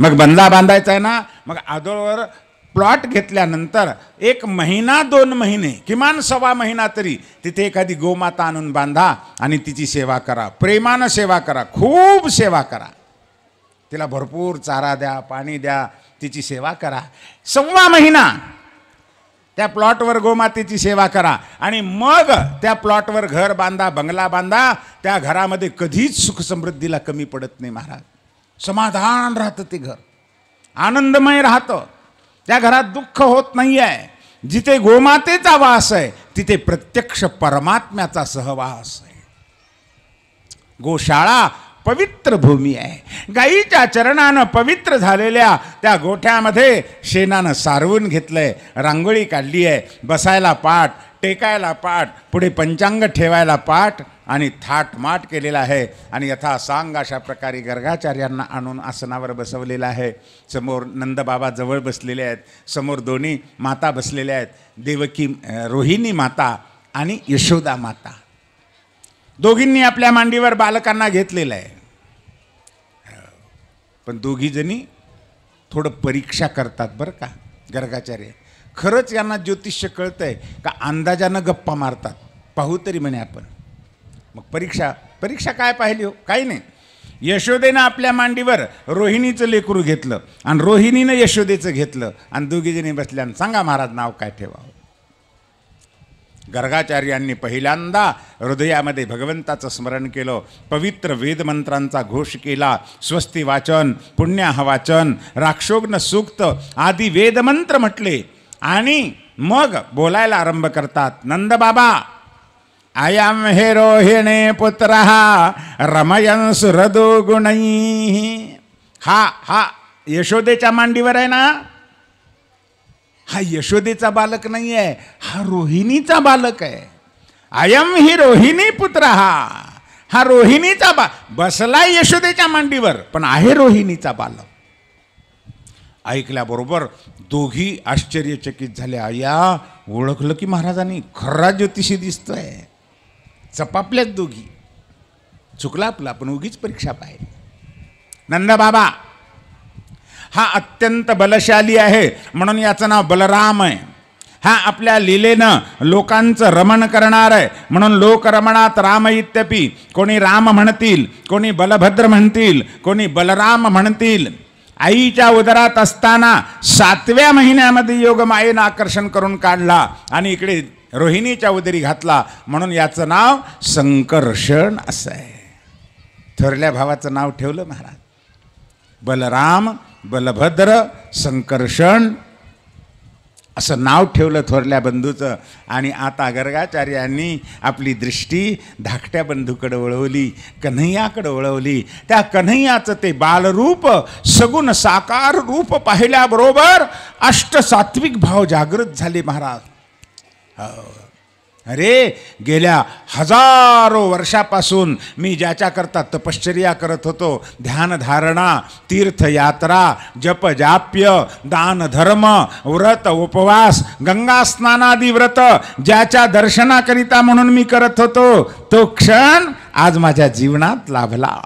मग बंदा बांधायचा आहे ना मग आदोळवर प्लॉट घेतल्यानंतर एक महिना दोन महिने किमान सव्वा महिना तरी तिथे एखादी गोमाता आणून बांधा आणि तिची सेवा करा प्रेमानं सेवा करा खूप सेवा करा तिला भरपूर चारा द्या पाणी द्या तिची सेवा करा सव्वा महिना त्या प्लॉटवर गोमातेची सेवा करा आणि मग त्या प्लॉटवर घर बांधा बंगला बांधा त्या घरामध्ये कधीच सुखसमृद्धीला कमी पडत नाही महाराज समाधान राहतं ते घर आनंदमय राहतं त्या घरात दुःख होत नाही आहे जिथे गोमातेचा वास आहे तिथे प्रत्यक्ष परमात्म्याचा सहवास आहे गोशाळा पवित्र भूमी आहे गाईच्या चरणानं पवित्र झालेल्या त्या गोठ्यामध्ये शेणानं सारवून घेतलंय रांगोळी काढली आहे बसायला पाठ टेकायला पाठ पुढे पंचांग ठेवायला पाठ आणि थाटमाट केलेला आहे आणि यथा सांग अशा प्रकारे गर्गाचार्यांना आणून आसनावर बसवलेलं आहे समोर नंदबाबा जवळ बसलेले आहेत समोर दोन्ही माता बसलेल्या आहेत देवकी रोहिणी माता आणि यशोदा माता दोघींनी आपल्या मांडीवर बालकांना घेतलेलं आहे पण दोघीजणी थोडं परीक्षा करतात बरं का गर्गाचार्य खरंच यांना ज्योतिष्य कळतंय आहे का अंदाजानं गप्पा मारतात पाहू तरी म्हणे आपण मग परीक्षा परीक्षा काय पाहिली हो काही नाही यशोदेनं आपल्या मांडीवर रोहिणीचं लेकरू घेतलं आणि रोहिणीनं यशोदेचं घेतलं आणि दोघीजणी बसल्या आणि सांगा महाराज नाव काय ठेवावं गर्गाचार्यांनी पहिल्यांदा हृदयामध्ये भगवंताचं स्मरण केलं पवित्र वेदमंत्रांचा घोष केला स्वस्ती वाचन पुण्याह वाचन राक्षोग्न सूक्त आदी वेदमंत्र म्हटले आणि मग बोलायला आरंभ करतात नंद बाबा आयम हे रोहिणे पुत्र रमयन सुरदो हा हा यशोदेच्या मांडीवर आहे ना हा यशोदेचा बालक नाही आहे हा रोहिणीचा बालक आहे आयम ही रोहिणी पुत्र हा हा रोहिणीचा बा बसला यशोदेच्या मांडीवर पण आहे रोहिणीचा बालक ऐकल्याबरोबर दोघी आश्चर्यचकित झाल्या या ओळखलं की महाराजांनी खरा ज्योतिषी दिसतोय चपापल्यात दोघी चुकला आपला पण उगीच परीक्षा पाहिली बाबा हा अत्यंत बलशाली आहे म्हणून याचं नाव बलराम आहे हा आपल्या लिलेनं लोकांचं रमण करणार आहे म्हणून रमणात राम इत्यपी कोणी राम म्हणतील कोणी बलभद्र म्हणतील कोणी बलराम म्हणतील आईच्या उदरात असताना सातव्या महिन्यामध्ये मायेनं आकर्षण करून काढला आणि इकडे रोहिणीच्या उदरी घातला म्हणून याचं नाव संकर्षण असं आहे थोरल्या भावाचं नाव ठेवलं महाराज बलराम बलभद्र संकर्षण असं नाव ठेवलं थोरल्या बंधूचं आणि आता गर्गाचार्यांनी आपली दृष्टी धाकट्या बंधूकडं वळवली कन्हैयाकडे वळवली त्या कन्हैयाचं ते बालरूप सगुण साकार रूप पाहिल्याबरोबर अष्टसात्विक भाव जागृत झाले महाराज हो. अरे गेल्या हजारो वर्षापासून मी ज्याच्याकरता तपश्चर्या करत होतो ध्यानधारणा तीर्थयात्रा जपजाप्य दानधर्म व्रत उपवास गंगास्नानादी व्रत ज्याच्या दर्शनाकरिता म्हणून मी करत होतो तो क्षण आज माझ्या जीवनात लाभला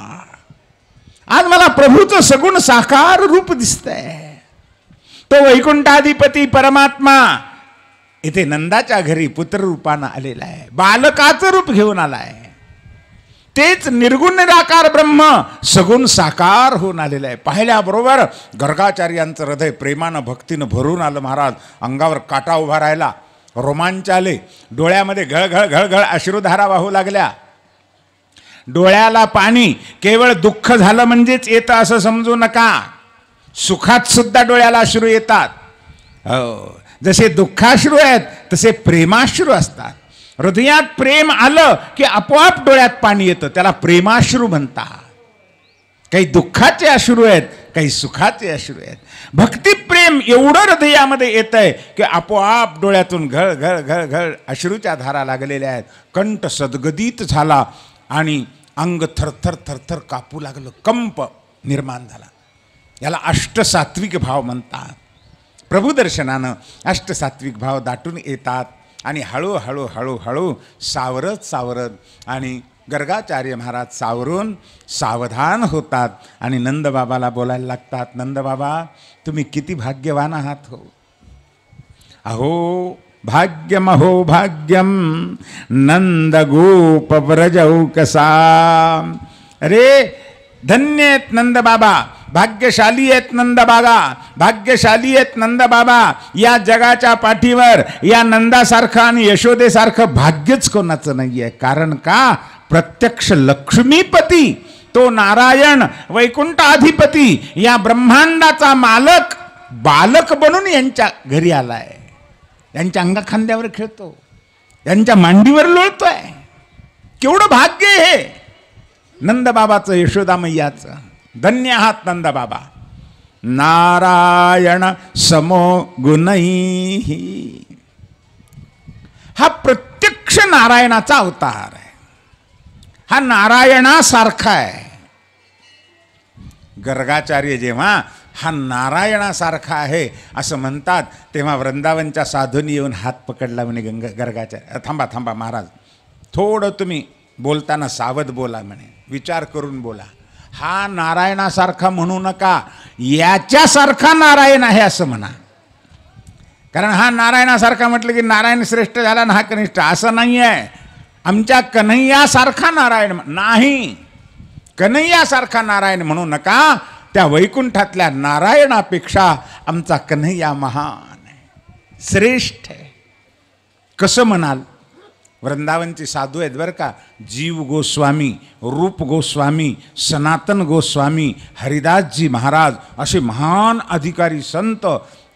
आज मला प्रभूचं सगुण साकार रूप दिसतंय तो वैकुंठाधिपती परमात्मा इथे नंदाच्या घरी पुत्र पुत्ररूपानं आलेला आहे बालकाचं रूप घेऊन आला आहे तेच निर्गुण निराकार ब्रह्म सगुण साकार होऊन आलेलं आहे पाहिल्याबरोबर गर्गाचार्यांचं हृदय प्रेमानं भक्तीनं भरून आलं महाराज अंगावर काटा उभा राहिला रोमांच आले डोळ्यामध्ये घळघळ घळघळ अश्रुधारा वाहू लागल्या डोळ्याला पाणी केवळ दुःख झालं म्हणजेच येतं असं समजू नका सुखात सुद्धा डोळ्याला अश्रू येतात हो. जसे दुःखाश्रू आहेत तसे प्रेमाश्रू असतात हृदयात प्रेम आलं की आपोआप डोळ्यात पाणी येतं त्याला प्रेमाश्रू म्हणतात काही दुःखाचे अश्रू आहेत काही सुखाचे अश्रू आहेत भक्तिप्रेम एवढं हृदयामध्ये येत आहे की आपोआप डोळ्यातून घळ घळ घळ घळ अश्रूच्या धारा लागलेल्या आहेत कंठ सदगदित झाला आणि अंग थरथर थरथर कापू लागलं कंप निर्माण झाला याला अष्टसात्विक भाव म्हणतात प्रभुदर्शनानं अष्टसात्विक भाव दाटून येतात आणि हळूहळू हळूहळू सावरत सावरत आणि गर्गाचार्य महाराज सावरून सावधान होतात आणि नंदबाबाला बोलायला लागतात नंदबाबा तुम्ही किती भाग्यवान आहात हो अहो भाग्यमहो भाग्यम गोप व्रज कसा अरे धन्येत नंदबाबा भाग्यशाली आहेत बाबा भाग्यशाली आहेत नंदबाबा या जगाच्या पाठीवर या नंदासारखं आणि यशोदेसारखं भाग्यच कोणाचं नाही आहे कारण का प्रत्यक्ष लक्ष्मीपती तो नारायण वैकुंठाधिपती या ब्रह्मांडाचा मालक बालक बनून यांच्या घरी आलाय यांच्या अंगाखांद्यावर खेळतो यांच्या मांडीवर लोळतोय केवढं भाग्य हे नंदबाबाचं मैयाचं धन्य आहात बाबा नारायण समो गुणही हा प्रत्यक्ष नारायणाचा अवतार आहे हा नारायणासारखा आहे गर्गाचार्य जेव्हा हा नारायणासारखा आहे असं म्हणतात तेव्हा वृंदावनच्या साधून येऊन हात पकडला म्हणे गंग गर्गाचार्य थांबा थांबा महाराज थोडं तुम्ही बोलताना सावध बोला म्हणे विचार करून बोला हा नारायणासारखा म्हणू नका याच्यासारखा नारायण आहे असं म्हणा कारण हा नारायणासारखा म्हटलं की नारायण श्रेष्ठ झाला ना हा कनिष्ठ असं नाही आहे आमच्या कन्हैयासारखा नारायण नाही कन्हैयासारखा नारायण म्हणू नका त्या वैकुंठातल्या नारायणापेक्षा आमचा कन्हैया महान आहे श्रेष्ठ आहे कसं म्हणाल वृंदावनचे साधू आहेत बरं का जीव गोस्वामी रूप गोस्वामी सनातन गोस्वामी हरिदासजी महाराज असे महान अधिकारी संत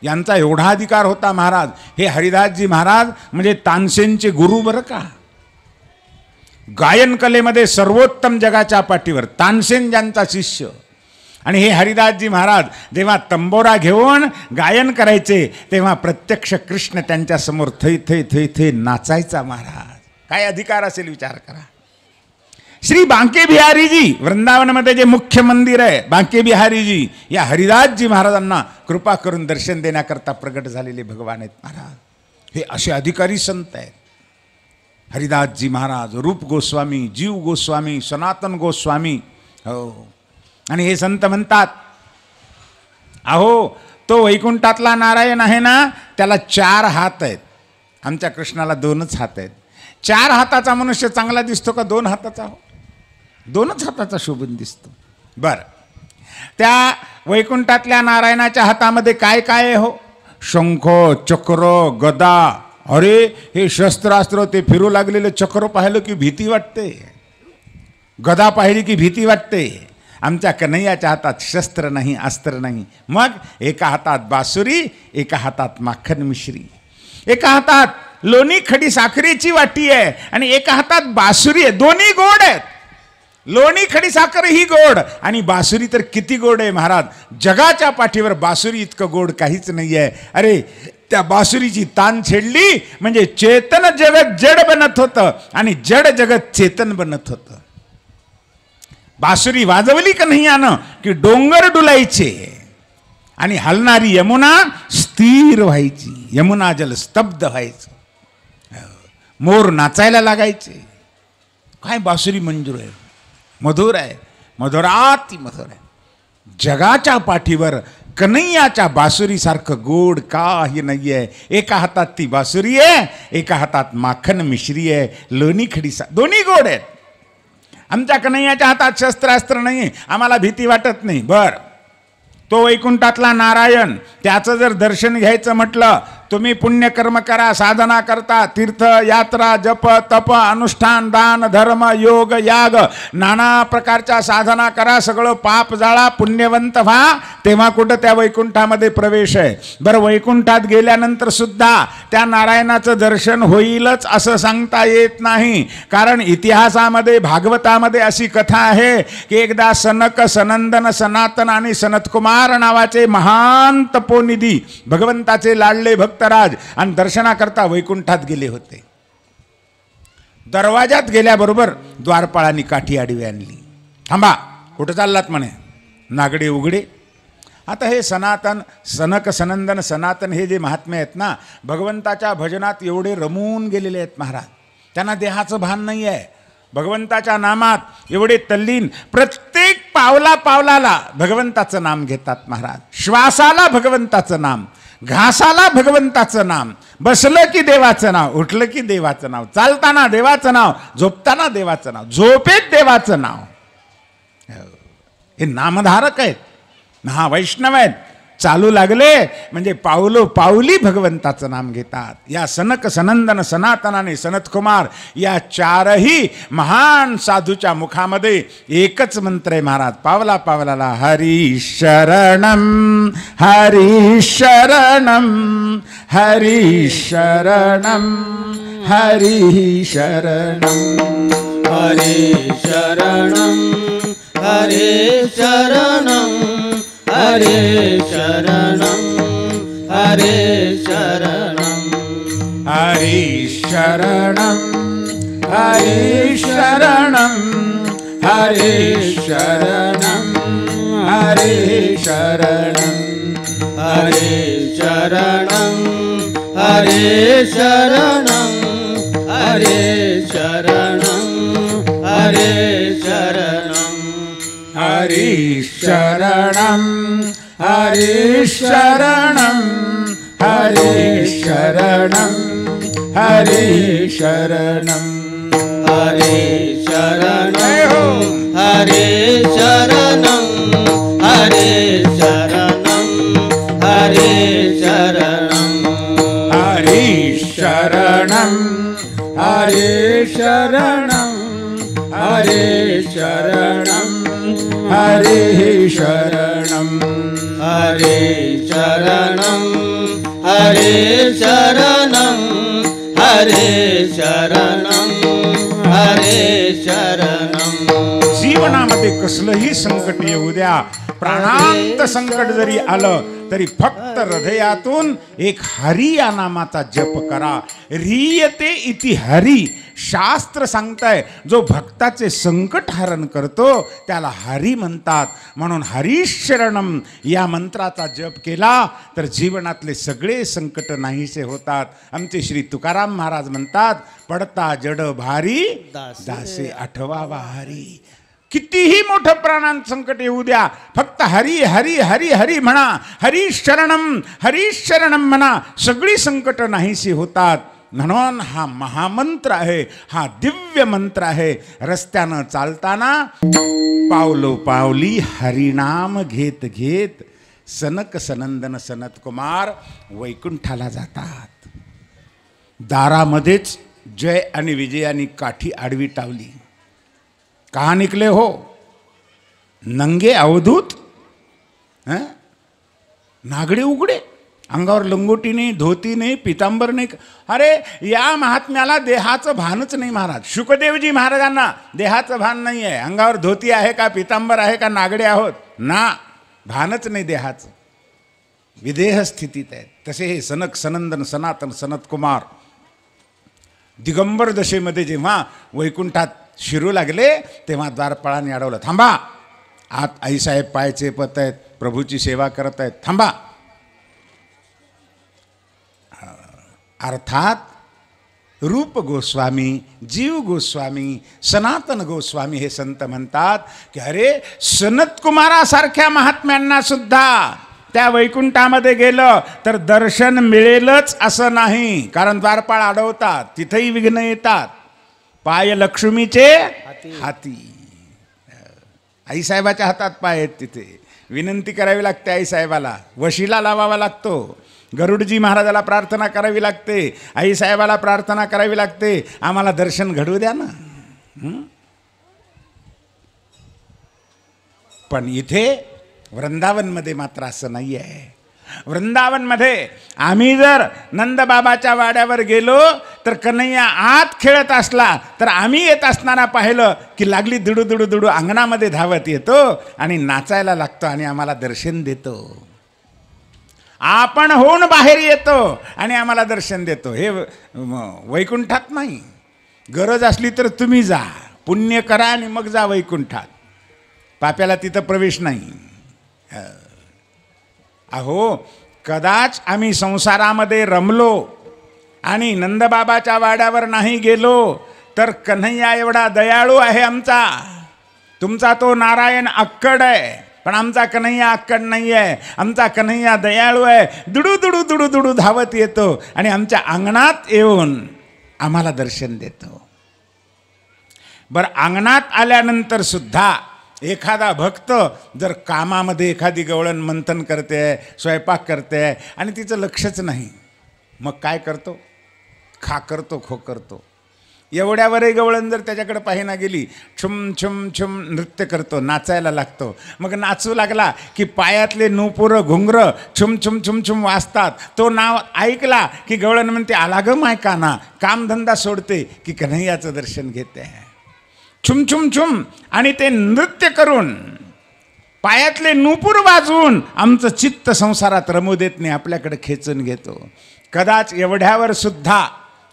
यांचा एवढा अधिकार होता महाराज हे हरिदासजी महाराज म्हणजे तानसेनचे गुरु बरं का गायन कलेमध्ये सर्वोत्तम जगाच्या पाठीवर तानसेन ज्यांचा शिष्य आणि हे हरिदासजी महाराज जेव्हा तंबोरा घेऊन गायन करायचे तेव्हा प्रत्यक्ष कृष्ण त्यांच्यासमोर थै थै थै थै नाचायचा महाराज काय अधिकार असेल विचार करा श्री बांके बिहारीजी वृंदावनमध्ये जे मुख्य मंदिर आहे बांके बिहारीजी या हरिदासजी महाराजांना कृपा करून दर्शन देण्याकरता प्रगट झालेले भगवान आहेत महाराज हे असे अधिकारी संत आहेत हरिदासजी महाराज रूप गोस्वामी जीव गोस्वामी सनातन गोस्वामी हो आणि हे संत म्हणतात अहो तो वैकुंठातला नारायण आहे ना त्याला चार हात आहेत आमच्या कृष्णाला दोनच हात आहेत चार हाताचा मनुष्य चांगला दिसतो का दोन हाताचा हो दोनच हाताचा शोभून दिसतो बरं त्या वैकुंठातल्या नारायणाच्या हातामध्ये काय काय हो शंख चक्र गदा अरे हे शस्त्रास्त्र ते फिरू लागलेलं चक्र पाहिलं की भीती वाटते गदा पाहिली की भीती वाटते आमच्या कन्हैयाच्या हातात शस्त्र नाही अस्त्र नाही मग एका हातात बासुरी एका हातात माखन मिश्री एका हातात लोणी खडी साखरेची वाटी आहे आणि एका हातात बासुरी आहे दोन्ही गोड आहेत लोणी खडी साखर ही गोड आणि बासुरी तर किती गोड आहे महाराज जगाच्या पाठीवर बासुरी इतकं गोड काहीच नाही आहे अरे त्या बासुरीची तान छेडली म्हणजे चेतन जगत जड बनत होतं आणि जड जगत चेतन बनत होतं बासुरी वाजवली का नाही आण की डोंगर डुलायचे आणि हलणारी यमुना स्थिर व्हायची यमुना जल स्तब्ध व्हायचं मोर नाचायला लागायचे काय बासुरी मंजूर आहे मधुर आहे मधुराती मधुर आहे जगाच्या पाठीवर कन्हैयाच्या बासुरीसारखं गोड काही नाही आहे एका हातात ती बासुरी आहे एका हातात माखन मिश्री आहे लोणी खडीसा दोन्ही गोड आहेत आमच्या कन्हैयाच्या हातात शस्त्रास्त्र नाही आम्हाला भीती वाटत नाही बर तो वैकुंठातला नारायण त्याचं जर दर्शन घ्यायचं म्हटलं तुम्ही पुण्यकर्म करा साधना करता तीर्थ यात्रा जप तप अनुष्ठान दान धर्म योग याग नाना प्रकारच्या साधना करा सगळं पाप जाळा पुण्यवंत व्हा तेव्हा कुठं त्या वैकुंठामध्ये प्रवेश आहे बरं वैकुंठात गेल्यानंतर सुद्धा त्या नारायणाचं दर्शन होईलच असं सांगता येत नाही कारण इतिहासामध्ये भागवतामध्ये अशी कथा आहे की एकदा सनक सनंदन सनातन आणि सनतकुमार नावाचे महान तपोनिधी भगवंताचे लाडले भक्त भक्तराज आणि दर्शनाकरता वैकुंठात गेले होते दरवाजात गेल्याबरोबर द्वारपाळांनी काठी आडवी आणली थांबा कुठं चाललात म्हणे नागडे उघडे आता हे सनातन सनक सनंदन सनातन हे जे महात्मे आहेत ना भगवंताच्या भजनात एवढे रमून गेलेले आहेत महाराज त्यांना देहाचं भान नाही आहे भगवंताच्या नामात एवढे तल्लीन प्रत्येक पावला पावलाला भगवंताचं नाम घेतात महाराज श्वासाला भगवंताचं नाम घासाला भगवंताचं नाम बसलं की देवाचं नाव उठलं की देवाचं नाव चालताना देवाचं नाव झोपताना देवाचं नाव झोपेत देवाचं नाव हे नामधारक आहेत महावैष्णव आहेत चालू लागले म्हणजे पावलो पावली भगवंताचं नाम घेतात या सनक सनंदन सनातन सनतकुमार या चारही महान साधूच्या मुखामध्ये एकच मंत्र आहे महाराज पावला पावलाला हरी शरणम हरी शरणम हरी शरणम हरी शरणम हरी शरणम हरी शरणम हरे शरणं हरे शरणं हरे शरणं हरे शरणं हरे शरणं हरे शरणं हरे शरणं हरे शरणं हरे शरणं हरे शरणं हरि हरिशरणम् हरि हरिशरणम् हरिशरणयो हरिशरणम् हरि हरिशरणम् हरिशरणम् हरिशरणम् हरिशरणम् शरणं हरि हरे शरणं हरे शरण हरे शरणं हरे शरणं हरे शरणं जीवनामध्ये कसलंही संकट येऊ द्या प्राणांत संकट जरी आलं तरी फक्त हृदयातून एक हरी या नामाचा जप करा रियते इति हरी शास्त्र सांगताय जो भक्ताचे संकट हरण करतो त्याला हरी म्हणतात म्हणून शरणम या मंत्राचा जप केला तर जीवनातले सगळे संकट नाहीसे होतात आमचे श्री तुकाराम महाराज म्हणतात पडता जड भारी दासे आठवावा हरी कितीही मोठं प्राणांत संकट येऊ द्या फक्त हरी हरी हरी हरी म्हणा हरी शरणम हरी शरणम म्हणा सगळी संकट नाहीशी होतात म्हणून हा महामंत्र आहे हा दिव्य मंत्र आहे रस्त्यानं चालताना पावलो पावली हरिनाम घेत घेत सनक सनंदन सनत कुमार वैकुंठाला जातात दारामध्येच जय आणि विजयानी काठी आडवी टावली कहाँ निकले हो नंगे अवधूत हैं नागडे उघडे अंगावर लंगोटी नाही धोती नाही पितांबर नाही अरे या महात्म्याला देहाचं भानच नाही महाराज शुकदेवजी महाराजांना देहाचं भान नाही आहे अंगावर धोती आहे का पितांबर आहे का नागडे आहोत ना भानच नाही देहाचं विदेह स्थितीत आहे तसे हे सनक सनंदन सनातन सनत कुमार दिगंबर दशेमध्ये जेव्हा वैकुंठात शिरू लागले तेव्हा द्वारपाळाने अडवलं थांबा आत आईसाहेब पायचे पत आहेत प्रभूची सेवा करत आहेत थांबा अर्थात रूप गोस्वामी जीव गोस्वामी सनातन गोस्वामी हे संत म्हणतात की अरे सनतकुमारासारख्या महात्म्यांना सुद्धा त्या वैकुंठामध्ये गेलं तर दर्शन मिळेलच असं नाही कारण द्वारपाळ अडवतात तिथेही विघ्न येतात पाय लक्ष्मीचे हाती आईसाहेबाच्या हातात पाय आहेत तिथे विनंती करावी लागते आईसाहेबाला वशीला लावावा लागतो गरुडजी महाराजाला प्रार्थना करावी लागते आईसाहेबाला प्रार्थना करावी लागते आम्हाला दर्शन घडू द्या ना पण इथे वृंदावनमध्ये मात्र असं नाही आहे वृंदावनमध्ये आम्ही जर नंदबाबाच्या वाड्यावर गेलो तर कन्हैया आत खेळत असला तर आम्ही येत असताना पाहिलं की लागली दुडू दुडू दुडू अंगणामध्ये धावत येतो आणि नाचायला लागतो आणि आम्हाला दर्शन देतो आपण होऊन बाहेर येतो आणि आम्हाला दर्शन देतो हे वैकुंठात नाही गरज असली तर तुम्ही जा पुण्य करा आणि मग जा वैकुंठात पाप्याला तिथं प्रवेश नाही अहो कदाच आम्ही संसारामध्ये रमलो आणि नंदबाबाच्या वाड्यावर नाही गेलो तर कन्हैया एवढा दयाळू आहे आमचा तुमचा तो नारायण अक्कड आहे पण आमचा कन्हैया अक्कड नाही आहे आमचा कन्हैया दयाळू आहे दुडू दुडू दुडू दुडू धावत येतो आणि आमच्या अंगणात येऊन आम्हाला दर्शन देतो बरं अंगणात आल्यानंतर सुद्धा एखादा भक्त जर कामामध्ये एखादी गवळण मंथन करते आहे स्वयंपाक करते आहे आणि तिचं लक्षच नाही मग काय करतो खा करतो खो करतो एवढ्यावरही गवळण जर त्याच्याकडे पाहिना गेली छुम छुम छुम नृत्य करतो नाचायला लागतो मग नाचू लागला की पायातले नूपुरं घुंगरं छुम छुम छुम छुम वाचतात तो नाव ऐकला की गवळण म्हणते आला ग माय ना कामधंदा सोडते की कन्हैयाचं दर्शन घेते आहे छुम छुम आणि ते नृत्य करून पायातले नुपूर वाजवून आमचं चित्त संसारात रमू देत नाही आपल्याकडे खेचून घेतो कदाच एवढ्यावर सुद्धा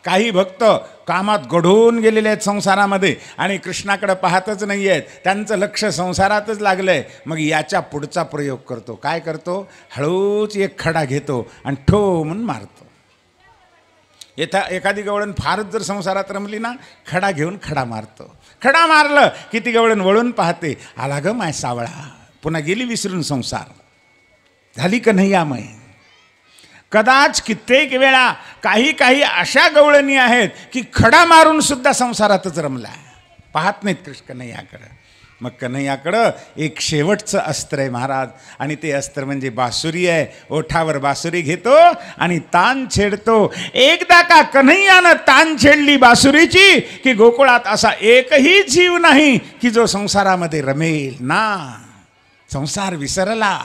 काही भक्त कामात गढून गेलेले आहेत संसारामध्ये आणि कृष्णाकडे पाहतच नाही आहेत त्यांचं लक्ष संसारातच लागलं आहे मग याच्या पुढचा प्रयोग करतो काय करतो हळूच एक खडा घेतो आणि ठो म्हणून मारतो येथा एखादी गवळण फारच जर संसारात रमली ना खडा घेऊन खडा मारतो खडा मारलं किती ती गवळण वळून पाहते आला ग माय सावळा पुन्हा गेली विसरून संसार झाली कन्हैयामय कदाच कित्येक वेळा काही काही अशा गवळणी आहेत की खडा मारून सुद्धा संसारातच रमला पाहत नाहीत कृष्ण कन्हैयाकडं मग कन्हैयाकडं एक शेवटचं अस्त्र आहे महाराज आणि ते अस्त्र म्हणजे बासुरी आहे ओठावर बासुरी घेतो आणि तान छेडतो एकदा का कन्हैयानं तान छेडली बासुरीची की गोकुळात असा एकही जीव नाही की जो संसारामध्ये रमेल ना संसार विसरला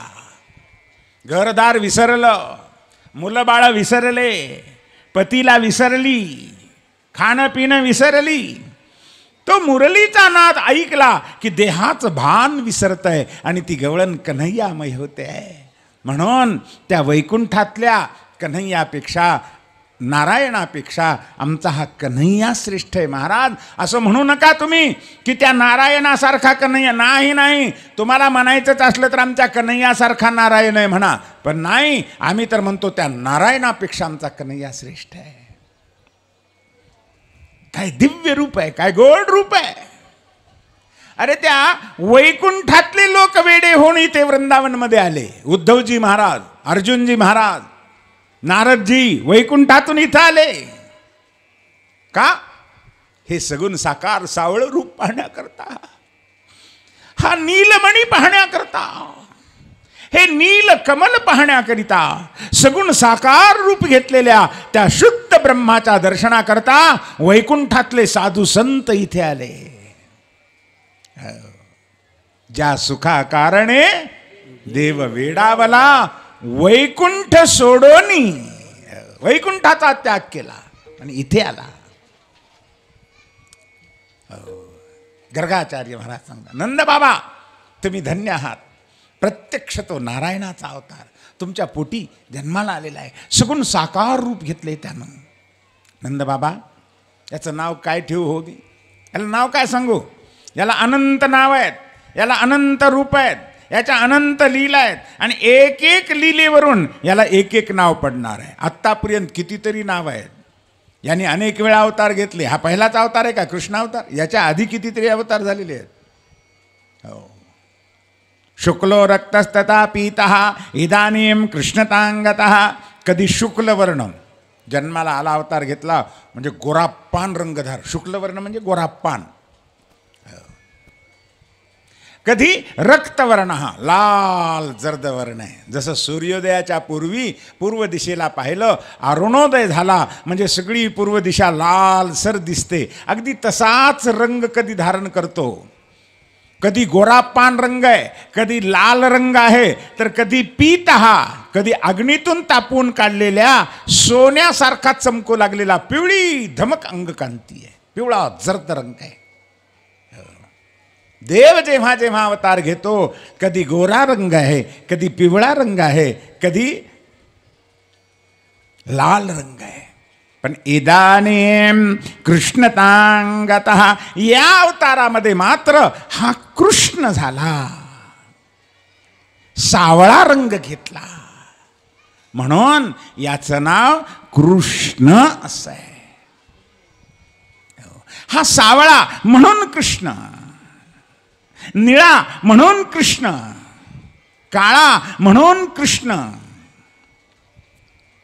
घरदार विसरलं मुलं विसरले पतीला विसरली खाणं पिणं विसरली तो मुरलीचा नाद ऐकला की देहाचं भान विसरत आहे आणि ती गवळण कन्हैयामय होते म्हणून त्या वैकुंठातल्या कन्हैयापेक्षा नारायणापेक्षा आमचा हा कन्हैया श्रेष्ठ आहे महाराज असं म्हणू नका तुम्ही की त्या नारायणासारखा कन्हैया नाही नाही तुम्हाला म्हणायचंच असलं तर आमच्या कन्हैयासारखा नारायण आहे म्हणा पण नाही आम्ही तर म्हणतो त्या नारायणापेक्षा आमचा कन्हैया श्रेष्ठ आहे काय दिव्य रूप आहे काय गोड रूप आहे अरे त्या वैकुंठातले लोक वेडे होऊन इथे वृंदावनमध्ये आले उद्धवजी महाराज अर्जुनजी महाराज नारदजी वैकुंठातून इथं आले का हे सगुण साकार सावळ रूप पाहण्याकरता हा नीलमणी पाहण्याकरता हे नील कमल पाहण्याकरिता सगुण साकार रूप घेतलेल्या त्या शुद्ध ब्रह्माच्या दर्शनाकरता वैकुंठातले साधू संत इथे आले हो. ज्या सुखा कारणे देव वेडावला वैकुंठ सोडोनी हो. वैकुंठाचा त्याग केला आणि इथे आला हो. गर्गाचार्य महाराज सांगा नंद बाबा तुम्ही धन्य आहात प्रत्यक्ष तो नारायणाचा अवतार तुमच्या पोटी जन्माला आलेला आहे सगुण साकार रूप घेतले त्यानं नंद बाबा याचं नाव काय ठेवू हो याला नाव काय सांगू याला अनंत नाव आहेत याला अनंत रूप आहेत याच्या अनंत लीला आहेत आणि एक एक लीलेवरून याला एक एक नाव पडणार आहे आत्तापर्यंत कितीतरी नाव आहेत यांनी अनेक वेळा अवतार घेतले हा पहिलाच अवतार आहे का अवतार याच्या आधी कितीतरी अवतार झालेले आहेत हो शुक्लो रक्तस्तता पीतः इदानीम कृष्णतांगतः कधी शुक्लवर्ण जन्माला आला अवतार घेतला म्हणजे गोराप्पान रंगधार शुक्लवर्ण म्हणजे गोराप्पान कधी रक्तवर्ण हा लाल जर्दवर्ण आहे जसं सूर्योदयाच्या पूर्वी पूर्व दिशेला पाहिलं अरुणोदय झाला म्हणजे सगळी पूर्व दिशा लालसर दिसते अगदी तसाच रंग कधी धारण करतो कधी गोरा पान रंग आहे कधी लाल रंग आहे तर कधी पीत हा कधी अग्नीतून तापून काढलेल्या सोन्यासारखा चमकू लागलेला पिवळी धमक अंगकांती आहे पिवळा जर्द रंग आहे देव जेव्हा जेव्हा अवतार घेतो कधी गोरा रंग आहे कधी पिवळा रंग आहे कधी लाल रंग आहे पण इदानीम कृष्णतांगत या अवतारामध्ये मात्र हा कृष्ण झाला सावळा रंग घेतला म्हणून याचं नाव कृष्ण असं हा सावळा म्हणून कृष्ण निळा म्हणून कृष्ण काळा म्हणून कृष्ण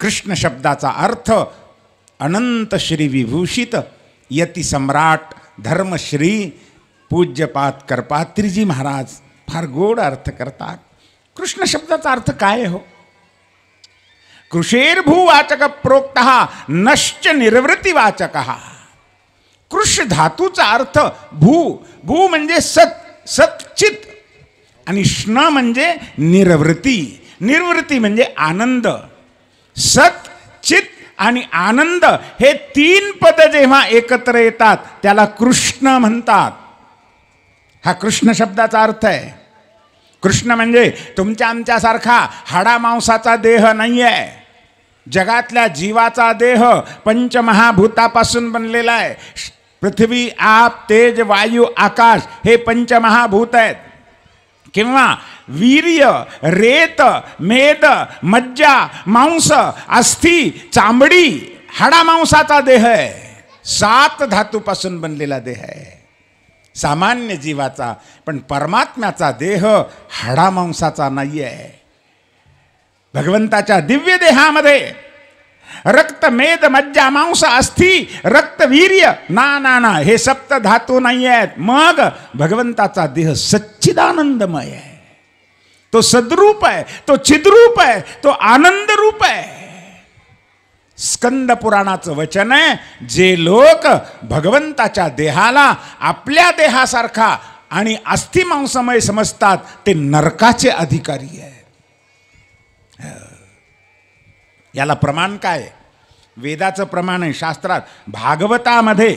कृष्ण शब्दाचा अर्थ अनंत श्री विभूषित यती सम्राट धर्मश्री पूज्यपात कर्पात्रीजी महाराज फार गोड अर्थ करतात कृष्ण शब्दाचा अर्थ काय हो वाचक प्रोक्त नश्च वाचक कृष धातूचा अर्थ भू भू म्हणजे सत सचित आणि श्न म्हणजे निर्वृत्ती निर्वृत्ती म्हणजे आनंद सत चित आणि आनंद हे तीन पद जेव्हा एकत्र येतात त्याला कृष्ण म्हणतात हा कृष्ण शब्दाचा अर्थ आहे कृष्ण म्हणजे तुमच्या आमच्यासारखा हाडा मांसाचा देह नाही आहे जगातल्या जीवाचा देह पंचमहाभूतापासून बनलेला आहे पृथ्वी आप तेज वायू आकाश हे पंचमहाभूत आहेत किंवा वीर्य रेत मेद मज्जा मांस अस्थि चांबडी हाडा मांसाचा देह आहे सात धातूपासून बनलेला देह आहे सामान्य जीवाचा पण परमात्म्याचा देह हाडा मांसाचा नाही आहे भगवंताच्या दिव्य देहामध्ये रक्त मेद मज्जा मांस अस्थि वीर्य ना ना ना हे सप्त धातू नाही आहेत मग भगवंताचा देह सच्चिदानंदमय आहे तो सदरूप है, तो चिद्रूप है, तो आनंद रूप है. स्कंद पुराणाचं वचन आहे जे लोक भगवंताच्या देहाला आपल्या देहासारखा आणि अस्थिमांसमय समजतात ते नरकाचे अधिकारी आहे याला प्रमाण काय वेदाचं प्रमाण आहे शास्त्रात भागवतामध्ये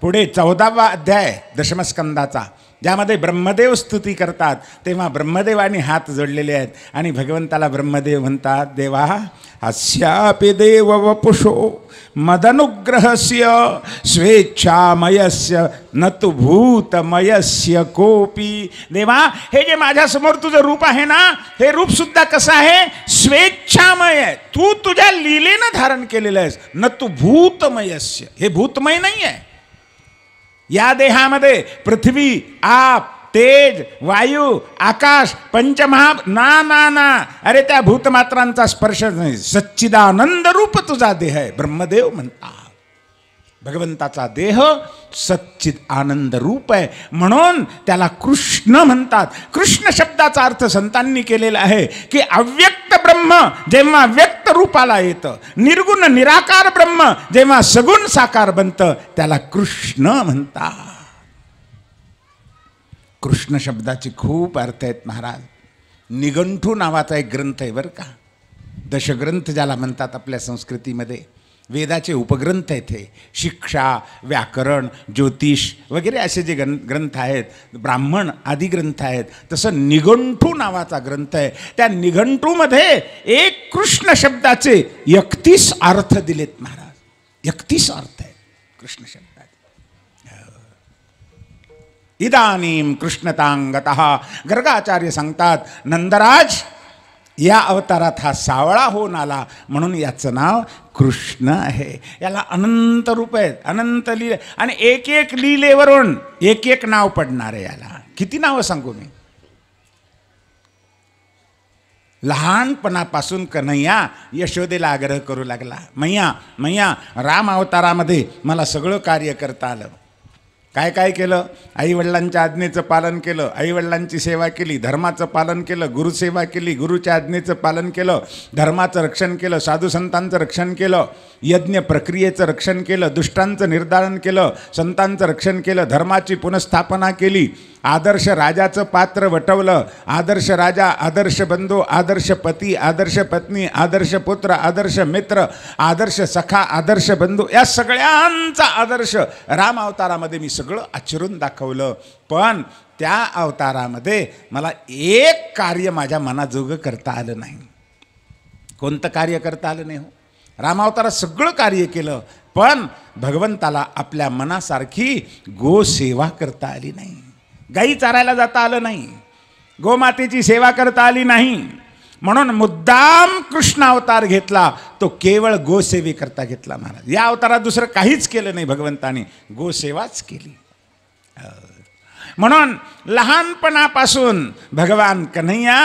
पुढे चौदावा अध्याय दशमस्कंदाचा ज्यामध्ये ब्रह्मदेव स्तुती करतात तेव्हा ब्रह्मदेवाने हात जोडलेले आहेत आणि भगवंताला ब्रह्मदेव म्हणतात देवा अस्यापि देव वपुषो मदनुग्रहस्य स्वेच्छामयस्य न तु भूतमयस्य कोपी देवा हे जे माझ्यासमोर तुझं रूप आहे ना हे रूपसुद्धा कसं आहे स्वेच्छामय आहे तू तुझ्या लीलेनं धारण केलेलं आहेस न तू भूतमयस्य हे भूतमय नाही आहे या देहामध्ये पृथ्वी आप तेज वायू आकाश पंचमहा ना ना ना अरे त्या भूतमात्रांचा स्पर्श नाही सच्चिदानंद रूप तुझा देह आहे ब्रह्मदेव म्हणता भगवंताचा देह सच्चित आनंद रूप आहे म्हणून त्याला कृष्ण म्हणतात कृष्ण शब्दाचा अर्थ संतांनी केलेला आहे की अव्यक्त ब्रह्म जेव्हा व्यक्त रूपाला येतं निर्गुण निराकार ब्रह्म जेव्हा सगुण साकार बनतं त्याला कृष्ण म्हणतात कृष्ण शब्दाचे खूप अर्थ आहेत महाराज निगंठू नावाचा एक ग्रंथ आहे बरं का दशग्रंथ ज्याला म्हणतात आपल्या संस्कृतीमध्ये वेदाचे उपग्रंथ आहेत हे शिक्षा व्याकरण ज्योतिष वगैरे असे जे ग्रं ग्रंथ आहेत ब्राह्मण आदी ग्रंथ आहेत तसं निघंठू नावाचा ग्रंथ आहे त्या निघंटूमध्ये एक कृष्ण शब्दाचे एकतीस अर्थ दिलेत महाराज एकतीस अर्थ आहेत कृष्ण शब्दाचे इदानीम कृष्णतांगत गर्गाचार्य सांगतात नंदराज या अवतारात हा सावळा होऊन आला म्हणून याचं नाव कृष्ण आहे याला अनंत रूप आहेत अनंत लिले आणि एक एक लीलेवरून एक एक नाव पडणार आहे याला किती नावं सांगू मी लहानपणापासून कन्हैया यशोदेला आग्रह करू लागला मैया मैया राम अवतारामध्ये मला सगळं कार्य करता आलं काय काय केलं आईवडिलांच्या आज्ञेचं पालन केलं आईवडिलांची सेवा केली धर्माचं पालन केलं गुरुसेवा केली गुरुच्या आज्ञेचं पालन केलं धर्माचं रक्षण केलं साधू संतांचं रक्षण केलं यज्ञ प्रक्रियेचं रक्षण केलं दुष्टांचं निर्धारण केलं संतांचं रक्षण केलं धर्माची पुनःस्थापना केली आदर्श राजाचं पात्र वटवलं आदर्श राजा आदर्श बंधू आदर्श पती आदर्श पत्नी आदर्श पुत्र आदर्श मित्र आदर्श सखा आदर्श बंधू या सगळ्यांचा आदर्श राम अवतारामध्ये मी सगळं आचरून दाखवलं पण त्या अवतारामध्ये मला एक कार्य माझ्या मनाजोगं करता आलं नाही कोणतं कार्य करता आलं नाही हो रामावतारा सगळं कार्य केलं पण भगवंताला आपल्या मनासारखी गोसेवा करता आली नाही गाई चारायला जाता आलं नाही गोमातेची सेवा करता आली नाही म्हणून मुद्दाम कृष्ण अवतार घेतला तो केवळ करता घेतला महाराज या अवतारात दुसरं काहीच केलं नाही भगवंताने गोसेवाच केली म्हणून लहानपणापासून भगवान कन्हैया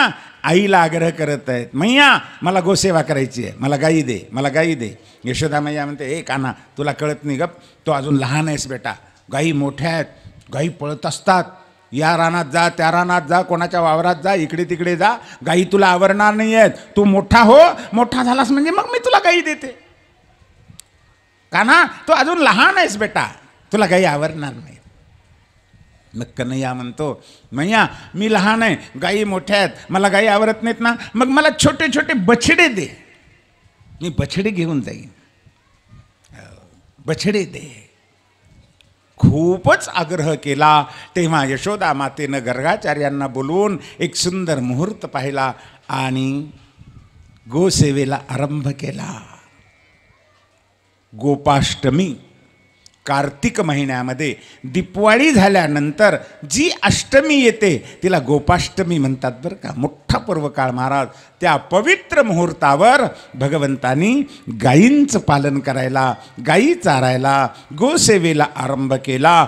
आईला आग्रह करत आहेत मैया मला गोसेवा करायची आहे मला गाई दे मला गाई दे यशोदा मैया म्हणते ए काना तुला कळत नाही गप तो अजून लहान आहेस बेटा गाई मोठ्या आहेत गाई पळत असतात या रानात जा त्या रानात जा कोणाच्या वावरात जा इकडे तिकडे जा गाई तुला आवरणार नाही आहेत तू मोठा हो मोठा झालास म्हणजे मग मी तुला गाई देते का ना तू अजून लहान आहेस बेटा तुला गाई आवरणार नाही मग या म्हणतो मैया मी लहान आहे गाई मोठ्या आहेत मला गाई आवरत नाहीत ना मग मला छोटे छोटे बछडे दे मी बछडे घेऊन जाईन बछडे दे खूपच आग्रह केला तेव्हा यशोदा मातेनं गर्गाचार्यांना बोलवून एक सुंदर मुहूर्त पाहिला आणि गोसेवेला आरंभ केला गोपाष्टमी कार्तिक महिन्यामध्ये दिपवाळी झाल्यानंतर जी अष्टमी येते तिला गोपाष्टमी म्हणतात बरं का मोठा पूर्वकाळ महाराज त्या पवित्र मुहूर्तावर भगवंतानी गायींचं पालन करायला गायी चारायला गोसेवेला आरंभ केला